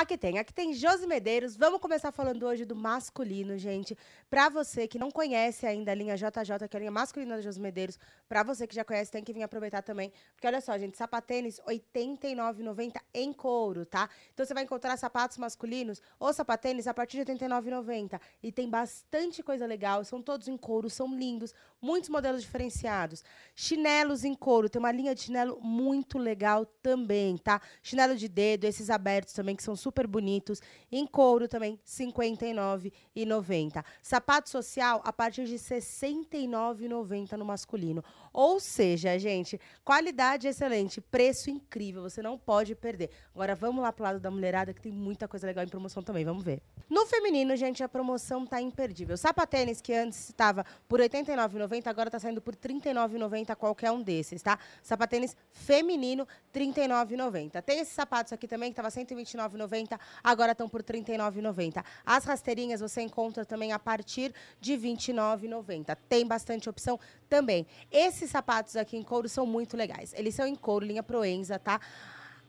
Aqui tem, aqui tem Josi Medeiros. Vamos começar falando hoje do masculino, gente. Para você que não conhece ainda a linha JJ, que é a linha masculina da Josi Medeiros, para você que já conhece, tem que vir aproveitar também. Porque olha só, gente, sapatênis R$ 89,90 em couro, tá? Então você vai encontrar sapatos masculinos ou sapatênis a partir de R$ 89,90. E tem bastante coisa legal, são todos em couro, são lindos, muitos modelos diferenciados. Chinelos em couro, tem uma linha de chinelo muito legal também, tá? Chinelo de dedo, esses abertos também que são super super bonitos. Em couro também, R$ 59,90. Sapato social, a partir de R$ 69,90 no masculino. Ou seja, gente, qualidade excelente, preço incrível, você não pode perder. Agora vamos lá pro lado da mulherada, que tem muita coisa legal em promoção também, vamos ver. No feminino, gente, a promoção tá imperdível. Sapatênis, que antes estava por R$ 89,90, agora está saindo por R$ 39,90 qualquer um desses, tá? Sapatênis feminino, R$ 39,90. Tem esses sapatos aqui também, que tava R$ 129,90 29,90, agora estão por R$ 39,90. As rasteirinhas você encontra também a partir de R$ 29,90. Tem bastante opção também. Esses sapatos aqui em couro são muito legais. Eles são em couro, linha Proenza, tá?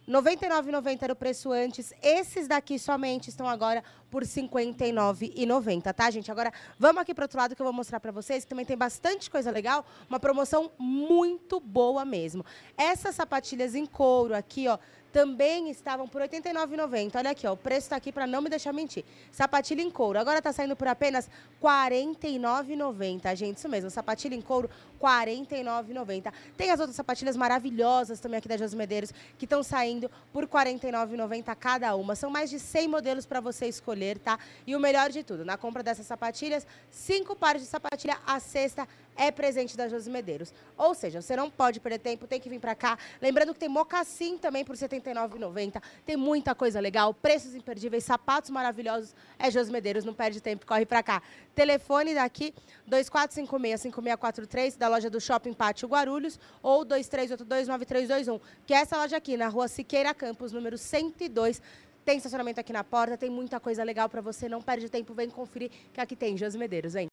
99,90 era o preço antes. Esses daqui somente estão agora por R$ 59,90, tá, gente? Agora, vamos aqui para outro lado que eu vou mostrar para vocês, que também tem bastante coisa legal, uma promoção muito boa mesmo. Essas sapatilhas em couro aqui, ó, também estavam por R$ 89,90. Olha aqui, ó, o preço está aqui para não me deixar mentir. Sapatilha em couro, agora está saindo por apenas R$ 49,90, gente. Isso mesmo, sapatilha em couro, R$ 49,90. Tem as outras sapatilhas maravilhosas também aqui da Jos Medeiros, que estão saindo por R$ 49,90 cada uma. São mais de 100 modelos para você escolher, tá? E o melhor de tudo, na compra dessas sapatilhas, cinco pares de sapatilha, a sexta é presente da Jos Medeiros. Ou seja, você não pode perder tempo, tem que vir para cá. Lembrando que tem mocassim também por R$ 79,90. 99,90. Tem muita coisa legal, preços imperdíveis, sapatos maravilhosos. É Jos Medeiros, não perde tempo, corre para cá. Telefone daqui 2456-5643 da loja do Shopping Pátio Guarulhos ou 23829321, que é essa loja aqui na Rua Siqueira Campos, número 102. Tem estacionamento aqui na porta, tem muita coisa legal para você. Não perde tempo, vem conferir que aqui tem Jos Medeiros, hein?